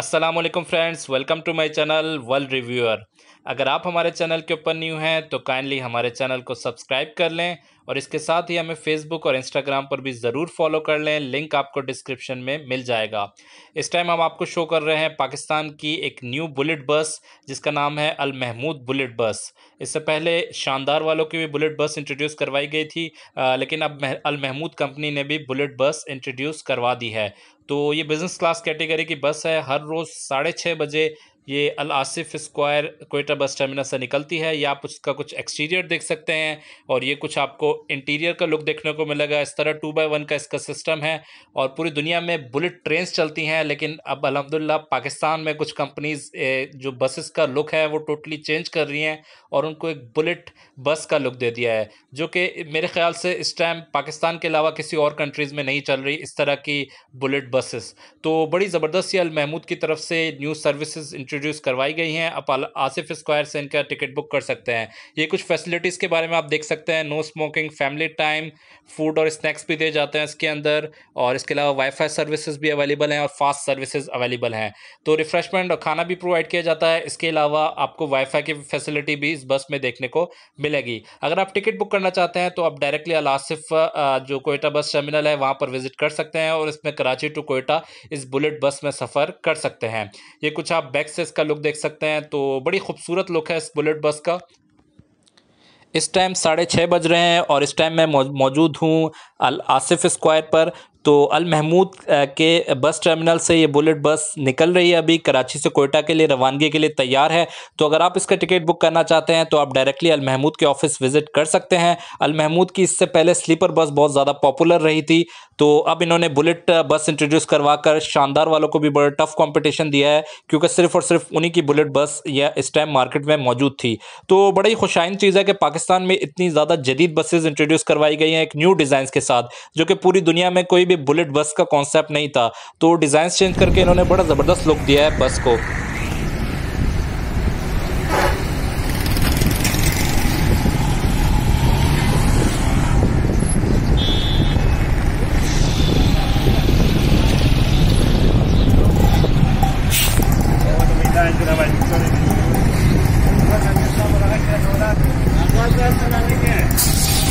Aslam friends welcome to my channel world reviewer अगर आप हमारे चैनल के ऊपर न्यू हैं तो काइंडली हमारे चैनल को सब्सक्राइब कर लें और इसके साथ ही हमें फेसबुक और इंस्टाग्राम पर भी ज़रूर फॉलो कर लें लिंक आपको डिस्क्रिप्शन में मिल जाएगा इस टाइम हम आपको शो कर रहे हैं पाकिस्तान की एक न्यू बुलेट बस जिसका नाम है अल महमूद बुलेट बस इससे पहले शानदार वालों की भी बुलेट बस इंट्रोड्यूस करवाई गई थी आ, लेकिन अब मह, अल महमूद कंपनी ने भी बुलेट बस इंट्रोड्यूस करवा दी है तो ये बिज़नेस क्लास कैटेगरी की बस है हर रोज़ साढ़े छः बजे ये अल Asif square Quetta bus terminal से निकलती है या आप उसका कुछ एक्सटीरियर देख सकते हैं और ये कुछ आपको इंटीरियर का लुक देखने को मिलेगा इस तरह टू बाई वन का इसका सिस्टम है और पूरी दुनिया में बुलेट ट्रेन चलती हैं लेकिन अब अलहमदिल्ला पाकिस्तान में कुछ कंपनीज़ जो बसेस का लुक है वो टोटली चेंज कर रही हैं और उनको एक बुलेट बस का लुक दे दिया है जो कि मेरे ख्याल से इस टाइम पाकिस्तान के अलावा किसी और कंट्रीज़ में नहीं चल रही इस तरह की बुलेट बसेस तो बड़ी ज़बरदस्त अलमहमूद अल महमूद की तरफ से न्यू सर्विसज़ इंट्रोड्यूस करवाई गई हैं आप आसिफ स्क्वायर से इनका टिकट बुक कर सकते हैं ये कुछ फैसिलिटीज़ के बारे में आप देख सकते हैं no smoking family time food और स्नैक्स भी दिए जाते हैं इसके अंदर और इसके अलावा वाईफाई सर्विसेज भी अवेलेबल हैं और फास्ट सर्विसेज अवेलेबल हैं तो रिफ्रेशमेंट और खाना भी प्रोवाइड किया जाता है इसके अलावा आपको वाईफाई की फैसिलिटी भी इस बस में देखने को मिलेगी अगर आप टिकट बुक करना चाहते हैं तो आप डायरेक्टली अल आसिफ जो कोयटा बस टर्मिनल है वहाँ पर विजिट कर सकते हैं और इसमें कराची टू कोयटा इस बुलेट बस में सफ़र कर सकते हैं ये कुछ आप बैक से इसका लुक देख सकते हैं तो बड़ी खूबसूरत लुक है इस बुलेट बस का इस टाइम साढ़े छः बज रहे हैं और इस टाइम मैं मौजूद हूँ आसिफ स्क्वायर पर तो अल महमूद के बस टर्मिनल से ये बुलेट बस निकल रही है अभी कराची से कोयटा के लिए रवानगी के लिए तैयार है तो अगर आप इसका टिकट बुक करना चाहते हैं तो आप डायरेक्टली अल महमूद के ऑफिस विजिट कर सकते हैं अल महमूद की इससे पहले स्लीपर बस बहुत ज़्यादा पॉपुलर रही थी तो अब इन्होंने बुलेट बस इंट्रोड्यूस करवा कर शानदार वालों को भी बड़ा टफ कॉम्पिटिशन दिया है क्योंकि सिर्फ और सिर्फ उन्हीं की बुलेट बस या इस टाइम मार्केट में मौजूद थी तो बड़ा ही खुशाइन चीज़ है कि पाकिस्तान में इतनी ज़्यादा जदीद बसेज इंट्रोड्यूस करवाई गई हैं एक न्यू डिज़ाइन के साथ जो कि पूरी दुनिया में कोई भी भी बुलेट बस का कॉन्सेप्ट नहीं था तो डिज़ाइन चेंज करके इन्होंने बड़ा ज़बरदस्त लुक दिया है बस को